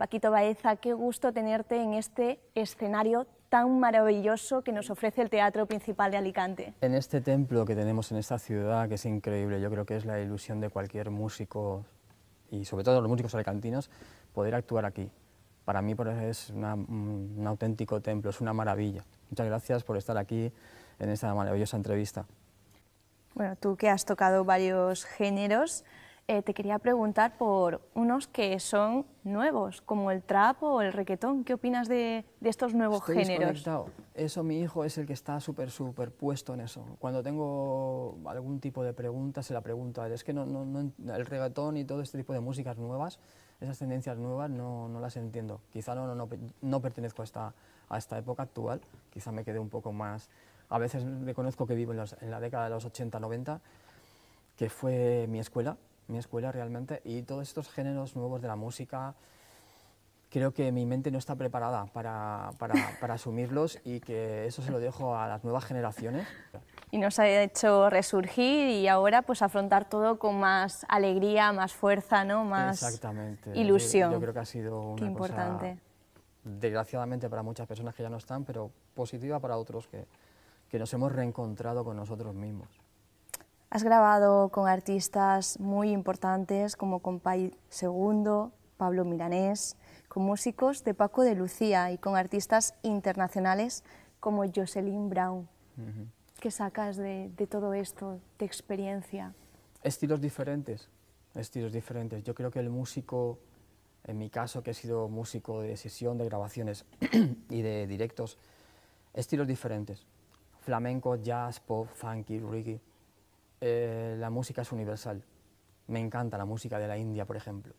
Paquito Baeza, qué gusto tenerte en este escenario tan maravilloso que nos ofrece el Teatro Principal de Alicante. En este templo que tenemos en esta ciudad, que es increíble, yo creo que es la ilusión de cualquier músico y sobre todo los músicos alicantinos, poder actuar aquí. Para mí es un auténtico templo, es una maravilla. Muchas gracias por estar aquí en esta maravillosa entrevista. Bueno, tú que has tocado varios géneros, eh, te quería preguntar por unos que son nuevos, como el trap o el reggaetón. ¿Qué opinas de, estos nuevos géneros? Eso mi hijo es el que está súper, súper puesto en eso. Cuando tengo algún tipo de pregunta, se la pregunta. Es que no, el reggaetón y todo este tipo de músicas nuevas, esas tendencias nuevas, no, las entiendo. Quizá no, no, pertenezco a esta, a esta época actual, quizá me quede un poco más... A veces reconozco que vivo en, en la década de los 80-90, que fue mi escuela, mi escuela realmente, y todos estos géneros nuevos de la música, creo que mi mente no está preparada para, para, para asumirlos y que eso se lo dejo a las nuevas generaciones. Y nos ha hecho resurgir y ahora pues afrontar todo con más alegría, más fuerza, ¿no? más Exactamente. ilusión. Yo, creo que ha sido una importante. Cosa, desgraciadamente para muchas personas que ya no están, pero positiva para otros que, que nos hemos reencontrado con nosotros mismos. Has grabado con artistas muy importantes como con Pai Segundo, Pablo Milanés, con músicos de Paco de Lucía y con artistas internacionales como Jocelyn Brown. ¿Qué sacas de, de, todo esto, de experiencia? Estilos diferentes, estilos diferentes. Yo creo que el músico, en mi caso, que he sido músico de sesión, de grabaciones y de directos, estilos diferentes. Flamenco, jazz, pop, funky, reggae eh, la música es universal. Me encanta la música de la India, por ejemplo.